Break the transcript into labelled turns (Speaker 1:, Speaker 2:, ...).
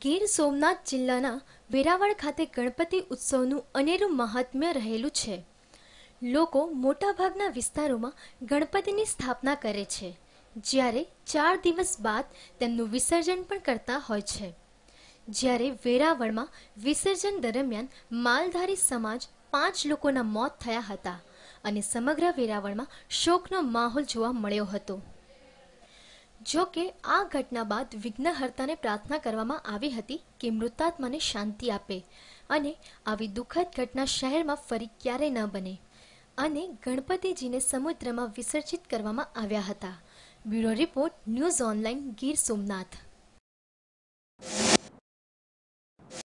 Speaker 1: ગીર સોમનાથ જિલ્લાના વેરાવળ ખાતે ગણપતિ ઉત્સવનું અનેરું મહાત્મ્ય રહેલું છે લોકો મોટાભાગના વિસ્તારોમાં ગણપતિની સ્થાપના કરે છે જ્યારે ચાર દિવસ બાદ તેમનું વિસર્જન પણ કરતા હોય છે જ્યારે વેરાવળમાં વિસર્જન દરમિયાન માલધારી સમાજ પાંચ લોકોના મોત થયા હતા અને સમગ્ર વેરાવળમાં શોકનો માહોલ જોવા મળ્યો હતો જો કે આ ઘટના બાદ વિઘ્નહર્તાને પ્રાર્થના કરવામાં આવી હતી કે મૃતાત્માને શાંતિ આપે અને આવી દુઃખદ ઘટના શહેરમાં ફરી ક્યારેય ન બને અને ગણપતિજીને સમુદ્રમાં વિસર્જિત કરવામાં આવ્યા હતા bureau report news online Gir Somnath